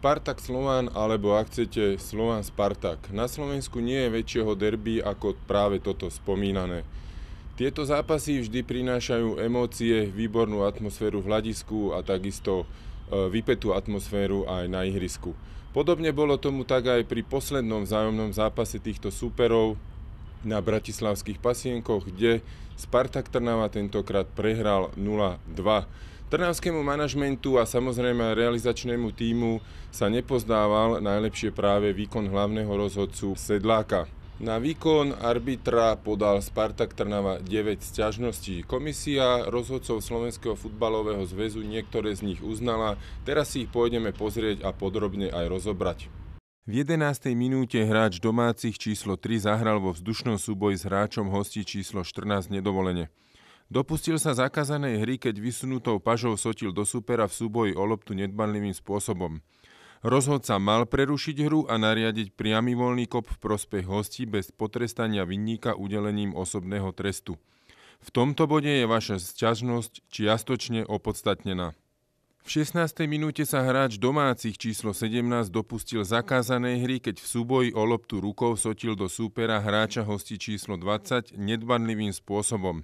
Spartak Slovan alebo ak chcete Slován Spartak. Na Slovensku nie je väčšieho derby ako práve toto spomínané. Tieto zápasy vždy prinášajú emócie, výbornú atmosféru v hľadisku a takisto e, vypetú atmosféru aj na ihrisku. Podobne bolo tomu tak aj pri poslednom vzájomnom zápase týchto súperov, na bratislavských pasienkoch, kde Spartak Trnava tentokrát prehral 0-2. Trnavskému manažmentu a samozrejme realizačnému týmu sa nepozdával najlepšie práve výkon hlavného rozhodcu Sedláka. Na výkon arbitra podal Spartak Trnava 9 sťažností. Komisia rozhodcov Slovenského futbalového zväzu niektoré z nich uznala, teraz si ich pôjdeme pozrieť a podrobne aj rozobrať. V 11. minúte hráč domácich číslo 3 zahral vo vzdušnom súboji s hráčom hostí číslo 14 nedovolene. Dopustil sa zakázanej hry, keď vysunutou pažou sotil do supera v súboji o loptu nedbanlivým spôsobom. Rozhodca mal prerušiť hru a nariadiť priamy voľný kop v prospech hostí bez potrestania vinníka udelením osobného trestu. V tomto bode je vaša sťažnosť čiastočne opodstatnená. V 16. minúte sa hráč domácich číslo 17 dopustil zakázanej hry, keď v súboji o loptu rukou sotil do súpera hráča hosti číslo 20 nedbanlivým spôsobom.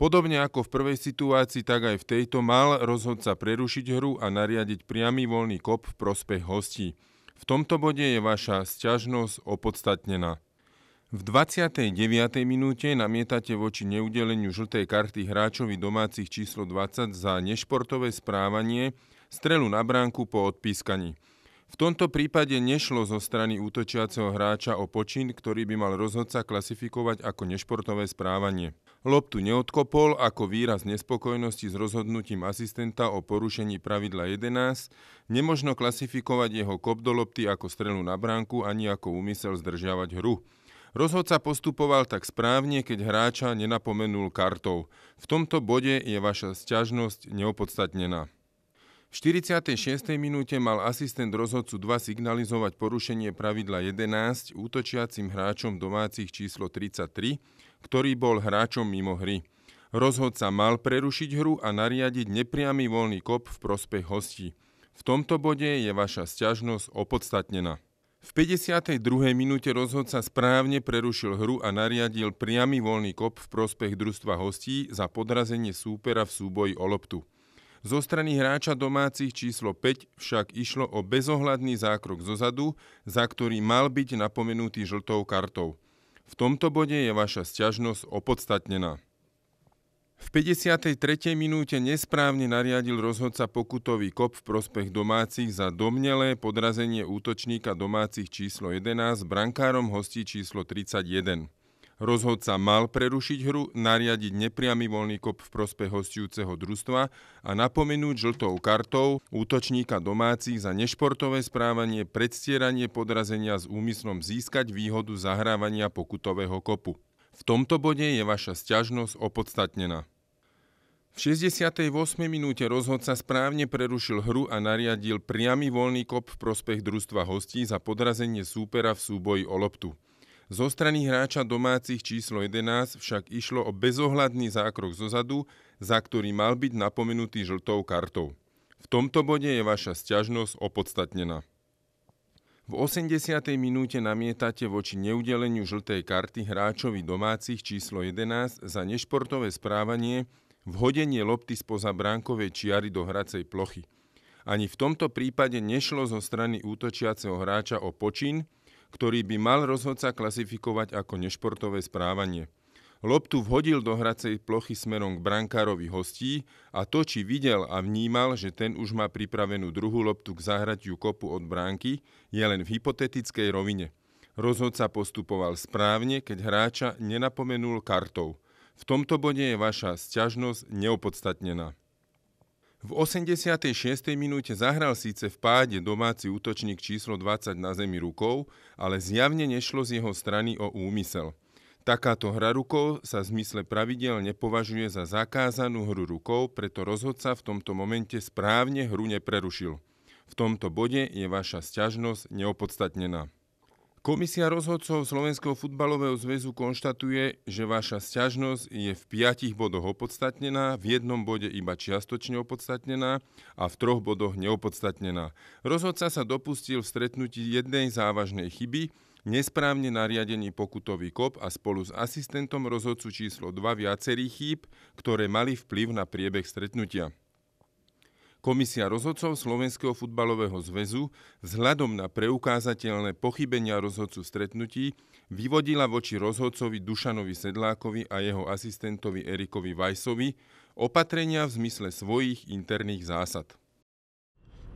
Podobne ako v prvej situácii, tak aj v tejto mal rozhodca prerušiť hru a nariadiť priamy voľný kop v prospech hostí. V tomto bode je vaša sťažnosť opodstatnená. V 29. minúte namietate voči neudeleniu žltej karty hráčovi domácich číslo 20 za nešportové správanie strelu na bránku po odpískaní. V tomto prípade nešlo zo strany útočiaceho hráča o počin, ktorý by mal rozhodca klasifikovať ako nešportové správanie. Loptu neodkopol ako výraz nespokojnosti s rozhodnutím asistenta o porušení pravidla 11, nemožno klasifikovať jeho kop do lopty ako strelu na bránku ani ako úmysel zdržiavať hru. Rozhodca postupoval tak správne, keď hráča nenapomenul kartou. V tomto bode je vaša sťažnosť neopodstatnená. V 46. minúte mal asistent rozhodcu 2 signalizovať porušenie pravidla 11 útočiacim hráčom domácich číslo 33, ktorý bol hráčom mimo hry. Rozhodca mal prerušiť hru a nariadiť nepriamy voľný kop v prospech hostí. V tomto bode je vaša sťažnosť opodstatnená. V 52. minúte rozhodca správne prerušil hru a nariadil priamy voľný kop v prospech družstva hostí za podrazenie súpera v súboji o loptu. Zo strany hráča domácich číslo 5 však išlo o bezohľadný zákrok zozadu, za ktorý mal byť napomenutý žltou kartou. V tomto bode je vaša stiažnosť opodstatnená. V 53. minúte nesprávne nariadil rozhodca pokutový kop v prospech domácich za domnelé podrazenie útočníka domácich číslo 11 brankárom hostí číslo 31. Rozhodca mal prerušiť hru, nariadiť nepriamy voľný kop v prospech hostujúceho družstva a napomenúť žltou kartou útočníka domácich za nešportové správanie predstieranie podrazenia s úmyslom získať výhodu zahrávania pokutového kopu. V tomto bode je vaša stiažnosť opodstatnená. V 68. minúte rozhodca správne prerušil hru a nariadil priamy voľný kop v prospech družstva hostí za podrazenie súpera v súboji o loptu. Zo strany hráča domácich číslo 11 však išlo o bezohľadný zákrok zozadu, za ktorý mal byť napomenutý žltou kartou. V tomto bode je vaša stiažnosť opodstatnená. V 80. minúte namietate voči neudeleniu žltej karty hráčovi domácich číslo 11 za nešportové správanie vhodenie lopty spoza bránkovej čiary do hracej plochy. Ani v tomto prípade nešlo zo strany útočiaceho hráča o počin, ktorý by mal rozhodca klasifikovať ako nešportové správanie. Loptu vhodil do hracej plochy smerom k brankárovi hostí a to, či videl a vnímal, že ten už má pripravenú druhú loptu k zahraťu kopu od bránky, je len v hypotetickej rovine. Rozhodca postupoval správne, keď hráča nenapomenul kartou. V tomto bode je vaša sťažnosť neopodstatnená. V 86. minúte zahral síce v páde domáci útočník číslo 20 na zemi rukou, ale zjavne nešlo z jeho strany o úmysel. Takáto hra rukou sa v zmysle pravidel nepovažuje za zakázanú hru rukou, preto rozhodca v tomto momente správne hru neprerušil. V tomto bode je vaša sťažnosť neopodstatnená. Komisia rozhodcov Slovenského futbalového zväzu konštatuje, že vaša sťažnosť je v piatich bodoch opodstatnená, v jednom bode iba čiastočne opodstatnená a v troch bodoch neopodstatnená. Rozhodca sa dopustil v stretnutí jednej závažnej chyby, nesprávne nariadený pokutový kop a spolu s asistentom rozhodcu číslo 2 viacerých chýb, ktoré mali vplyv na priebeh stretnutia. Komisia rozhodcov Slovenského futbalového zväzu vzhľadom na preukázateľné pochybenia rozhodcu stretnutí vyvodila voči rozhodcovi Dušanovi Sedlákovi a jeho asistentovi Erikovi Vajsovi opatrenia v zmysle svojich interných zásad.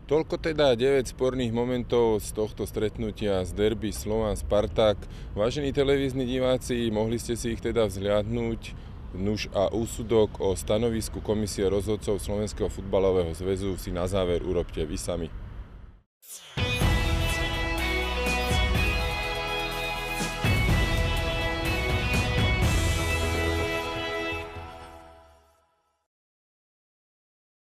Toľko teda 9 sporných momentov z tohto stretnutia z derby Slován Spartak. Vážení televízni diváci, mohli ste si ich teda vzhľadnúť. Nuž a úsudok o stanovisku komisie rozhodcov Slovenského futbalového zväzu si na záver urobte vy sami.